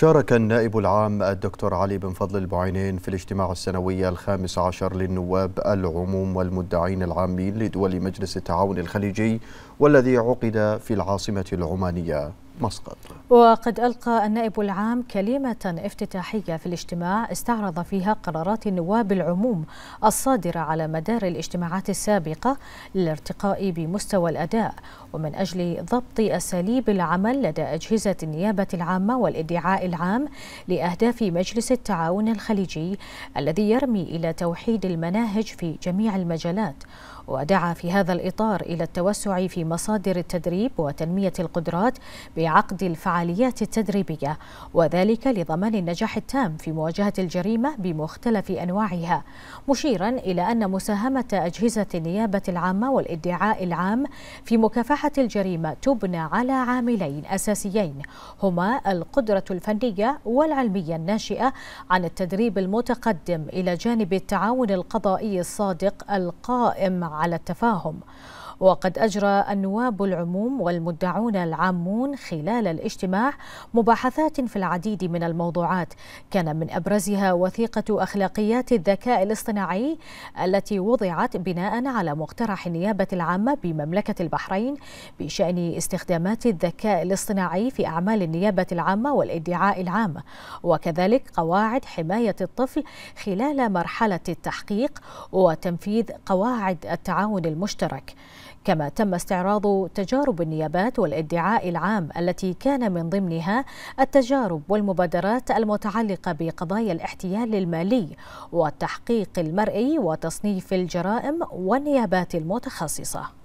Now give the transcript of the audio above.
شارك النائب العام الدكتور علي بن فضل البعينين في الاجتماع السنوي الخامس عشر للنواب العموم والمدعين العامين لدول مجلس التعاون الخليجي والذي عقد في العاصمة العمانية مسقط وقد ألقى النائب العام كلمة افتتاحية في الاجتماع استعرض فيها قرارات النواب العموم الصادرة على مدار الاجتماعات السابقة للارتقاء بمستوى الأداء ومن أجل ضبط أساليب العمل لدى أجهزة النيابة العامة والادعاء العام لأهداف مجلس التعاون الخليجي الذي يرمي إلى توحيد المناهج في جميع المجالات ودعا في هذا الإطار إلى التوسع في مصادر التدريب وتنمية القدرات بعقد الفعاليات التدريبية وذلك لضمان النجاح التام في مواجهة الجريمة بمختلف أنواعها مشيرا إلى أن مساهمة أجهزة النيابة العامة والادعاء العام في مكافحة الجريمة تبنى على عاملين أساسيين هما القدرة الفنية والعلمية الناشئة عن التدريب المتقدم إلى جانب التعاون القضائي الصادق القائم على التفاهم وقد أجرى النواب العموم والمدعون العامون خلال الاجتماع مباحثات في العديد من الموضوعات كان من أبرزها وثيقة أخلاقيات الذكاء الاصطناعي التي وضعت بناء على مقترح النيابة العامة بمملكة البحرين بشأن استخدامات الذكاء الاصطناعي في أعمال النيابة العامة والادعاء العام وكذلك قواعد حماية الطفل خلال مرحلة التحقيق وتنفيذ قواعد التعاون المشترك كما تم استعراض تجارب النيابات والادعاء العام التي كان من ضمنها التجارب والمبادرات المتعلقة بقضايا الاحتيال المالي والتحقيق المرئي وتصنيف الجرائم والنيابات المتخصصة